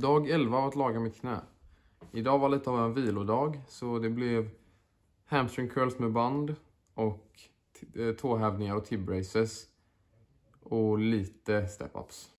Dag 11 av att laga mitt knä. Idag var lite av en vilodag så det blev hamstring curls med band och eh, tåhävningar och tib braces och lite step-ups.